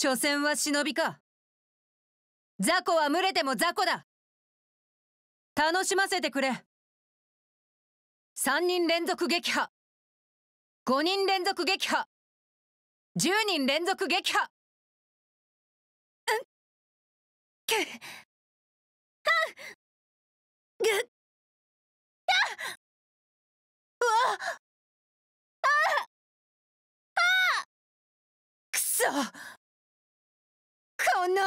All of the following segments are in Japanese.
所詮は忍びか雑魚は群れても雑魚だ楽しませてくれ3人連続撃破5人連続撃破10人連続撃破うっ、くはんあうああくそのあ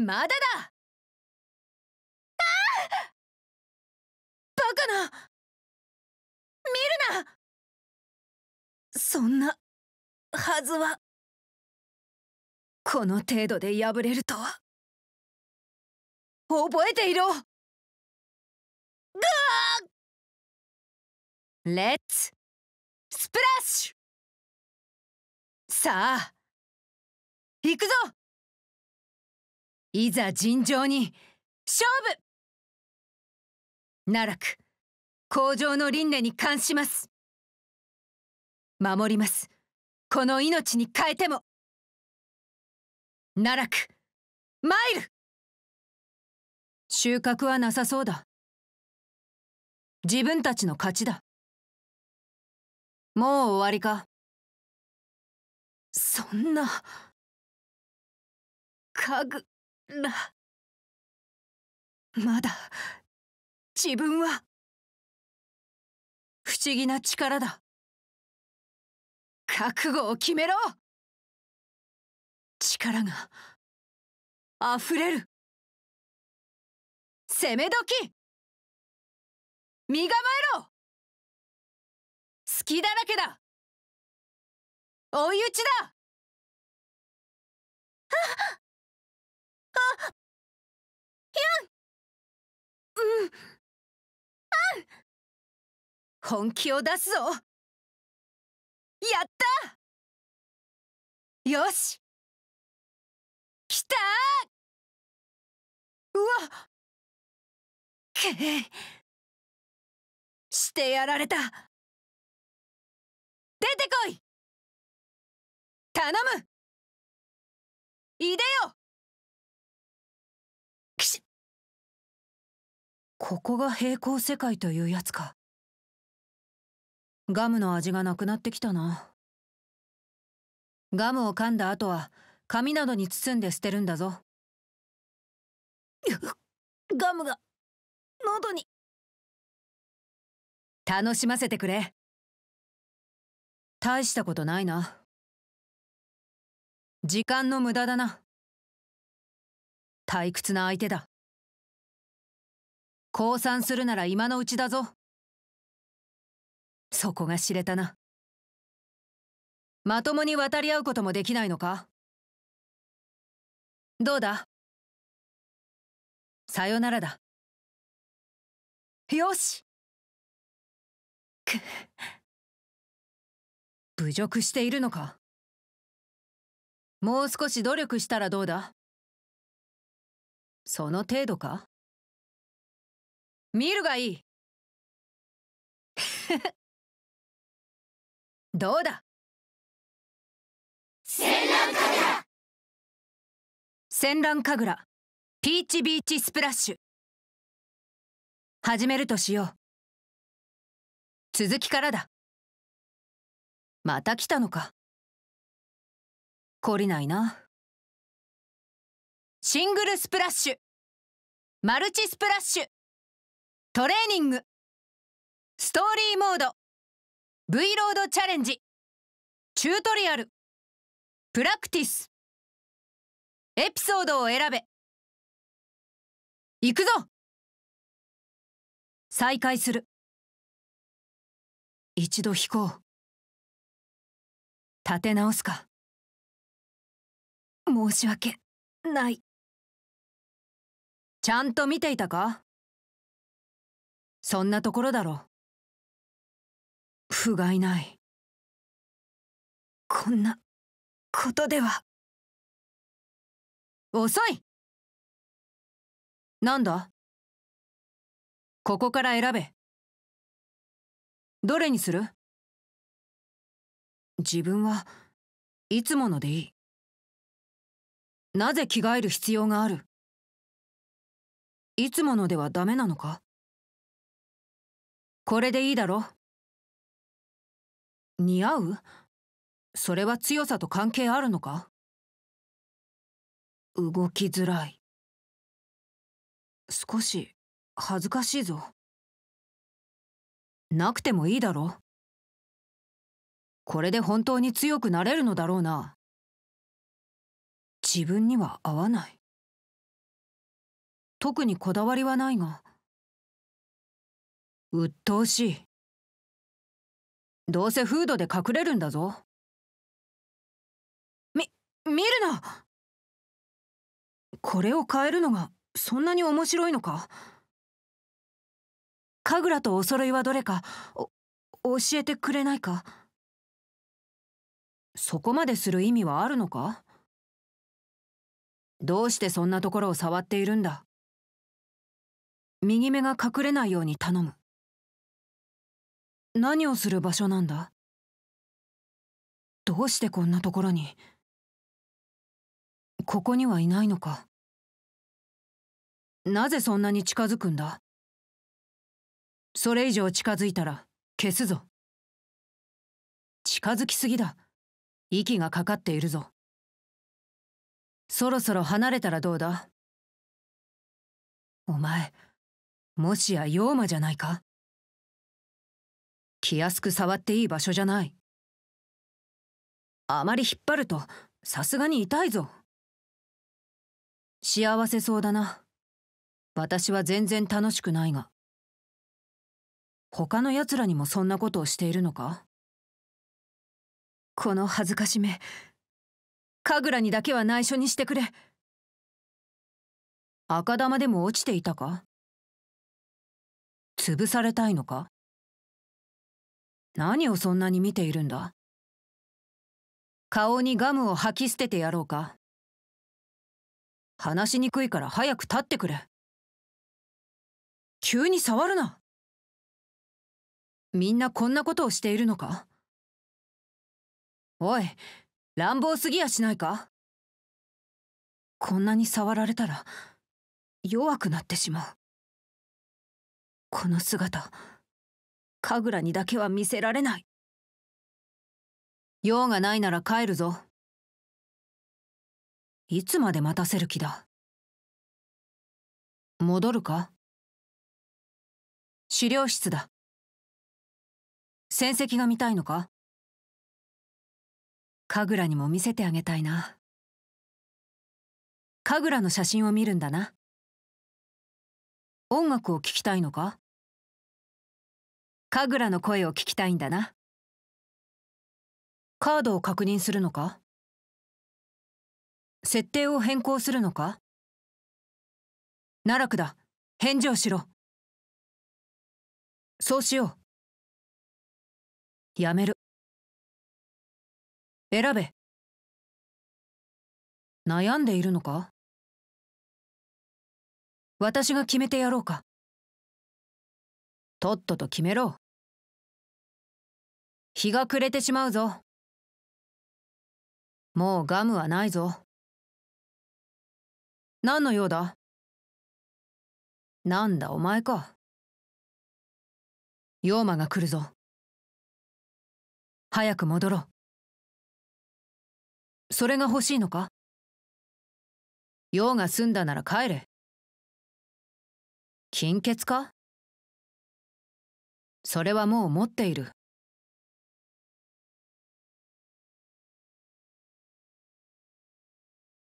まだだバカな見るなそんなはずはこの程度で破れるとは覚えていろレッツスプラッシュさあ行くぞいざ尋常に勝負奈落工場の輪廻に関します守りますこの命に変えても奈落マイル収穫はなさそうだ自分たちの勝ちだもう終わりかそんなかぐらまだ自分は不思議な力だ覚悟を決めろ力が溢れる攻め時身構えろ隙だらけだ追い打ちだああユンうんあん本気を出すぞやったよしきたうわくしてやられた出てこい頼むいでよきしここが平行世界というやつかガムの味がなくなってきたなガムを噛んだ後は紙などに包んで捨てるんだぞガムが喉に楽しませてくれ大したことないな時間の無駄だな退屈な相手だ降参するなら今のうちだぞそこが知れたなまともに渡り合うこともできないのかどうださよならだよしく 侮辱しているのかもう少し努力したらどうだその程度か見るがいい どうだ戦乱神楽戦乱神楽ピーチビーチスプラッシュ始めるとしよう続きからだまた来たのか懲りないなシングルスプラッシュマルチスプラッシュトレーニングストーリーモード V ロードチャレンジチュートリアルプラクティスエピソードを選べ行くぞ再開する一度引こう立て直すか申し訳ないちゃんと見ていたかそんなところだろう不甲斐ないこんなことでは遅いなんだここから選べどれにする自分はいつものでいいなぜ着替える必要があるいつものではダメなのかこれでいいだろ似合うそれは強さと関係あるのか動きづらい少し恥ずかしいぞなくてもいいだろこれで本当に強くなれるのだろうな自分には合わない特にこだわりはないが鬱陶しいどうせフードで隠れるんだぞみ見るなこれを変えるのがそんなに面白いのか神楽とお揃いはどれか教えてくれないかそこまでする意味はあるのかどうしてそんなところを触っているんだ右目が隠れないように頼む何をする場所なんだどうしてこんなところにここにはいないのかなぜそんなに近づくんだそれ以上近づいたら消すぞ近づきすぎだ息がかかっているぞそろそろ離れたらどうだお前もしや妖魔じゃないか気安く触っていい場所じゃないあまり引っ張るとさすがに痛いぞ幸せそうだな私は全然楽しくないが他の奴らにもそんなことをしているのかこの恥ずかしめ神楽にだけは内緒にしてくれ赤玉でも落ちていたか潰されたいのか何をそんなに見ているんだ顔にガムを吐き捨ててやろうか話しにくいから早く立ってくれ急に触るなみんなこんなことをしているのかおい乱暴すぎやしないかこんなに触られたら弱くなってしまうこの姿神楽にだけは見せられない用がないなら帰るぞいつまで待たせる気だ戻るか資料室だ戦績が見たいのか神楽にも見せてあげたいな神楽の写真を見るんだな音楽を聴きたいのか神楽の声を聞きたいんだなカードを確認するのか設定を変更するのか奈落だ返事をしろそうしようやめる選べ悩んでいるのか私が決めてやろうかとっとと決めろ日が暮れてしまうぞもうガムはないぞ何の用だなんだお前か妖魔が来るぞ早く戻ろうそれが欲しいのか用が済んだなら帰れ金欠かそれはもう持っている